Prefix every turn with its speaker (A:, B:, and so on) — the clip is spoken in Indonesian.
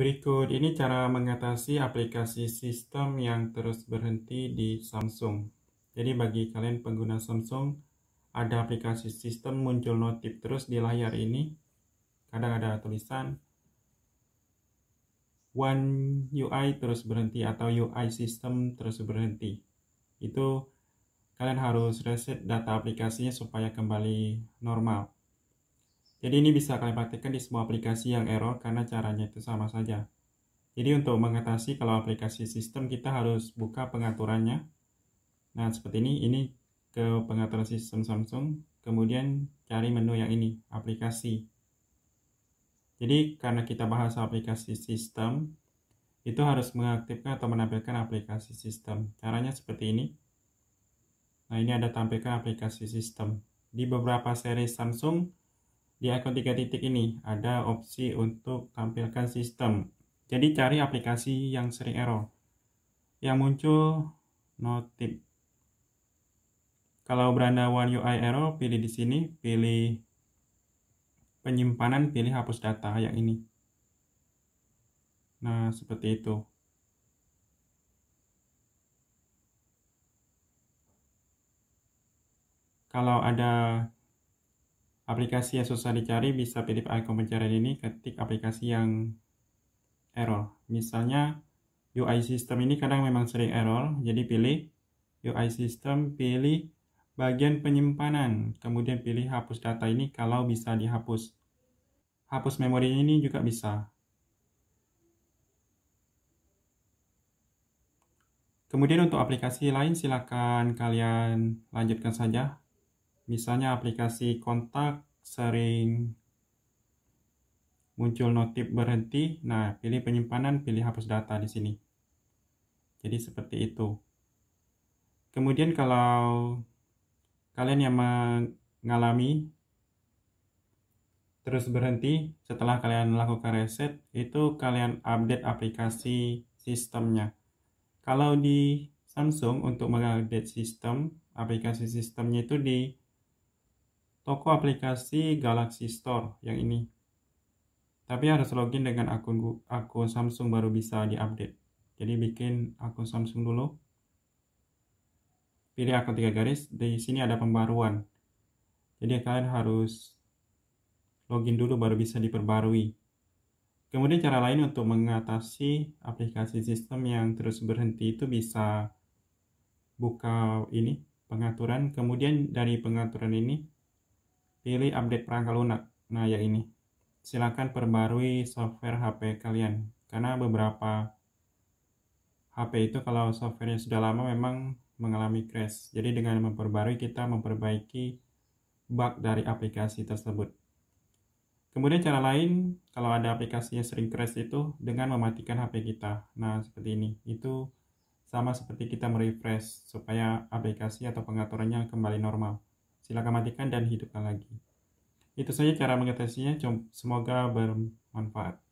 A: Berikut ini cara mengatasi aplikasi sistem yang terus berhenti di Samsung. Jadi bagi kalian pengguna Samsung, ada aplikasi sistem muncul notif terus di layar ini. Kadang ada tulisan One UI terus berhenti atau UI sistem terus berhenti. Itu kalian harus reset data aplikasinya supaya kembali normal. Jadi ini bisa kalian praktikkan di semua aplikasi yang error karena caranya itu sama saja. Jadi untuk mengatasi kalau aplikasi sistem kita harus buka pengaturannya. Nah seperti ini, ini ke pengaturan sistem Samsung, kemudian cari menu yang ini, aplikasi. Jadi karena kita bahas aplikasi sistem, itu harus mengaktifkan atau menampilkan aplikasi sistem. Caranya seperti ini. Nah ini ada tampilkan aplikasi sistem. Di beberapa seri Samsung, di icon tiga titik ini ada opsi untuk tampilkan sistem. Jadi cari aplikasi yang sering error. Yang muncul notif. Kalau beranda One UI error, pilih di sini, pilih penyimpanan, pilih hapus data yang ini. Nah, seperti itu. Kalau ada aplikasi yang susah dicari bisa pilih icon pencarian ini ketik aplikasi yang error. Misalnya UI system ini kadang memang sering error, jadi pilih UI system, pilih bagian penyimpanan, kemudian pilih hapus data ini kalau bisa dihapus. Hapus memori ini juga bisa. Kemudian untuk aplikasi lain silakan kalian lanjutkan saja misalnya aplikasi kontak sering muncul notif berhenti. Nah, pilih penyimpanan, pilih hapus data di sini. Jadi seperti itu. Kemudian kalau kalian yang mengalami terus berhenti setelah kalian melakukan reset, itu kalian update aplikasi sistemnya. Kalau di Samsung untuk mengupdate sistem, aplikasi sistemnya itu di toko aplikasi Galaxy Store yang ini. Tapi harus login dengan akun akun Samsung baru bisa diupdate. Jadi bikin akun Samsung dulu. Pilih akun tiga garis, di sini ada pembaruan. Jadi kalian harus login dulu baru bisa diperbarui. Kemudian cara lain untuk mengatasi aplikasi sistem yang terus berhenti itu bisa buka ini pengaturan. Kemudian dari pengaturan ini Pilih update perangkat lunak. Nah, ya ini. Silakan perbarui software HP kalian. Karena beberapa HP itu kalau softwarenya sudah lama memang mengalami crash. Jadi dengan memperbarui kita memperbaiki bug dari aplikasi tersebut. Kemudian cara lain, kalau ada aplikasinya sering crash itu dengan mematikan HP kita. Nah, seperti ini. Itu sama seperti kita merefresh supaya aplikasi atau pengaturannya kembali normal. Silakan matikan dan hidupkan lagi. Itu saja cara mengatasinya. Semoga bermanfaat.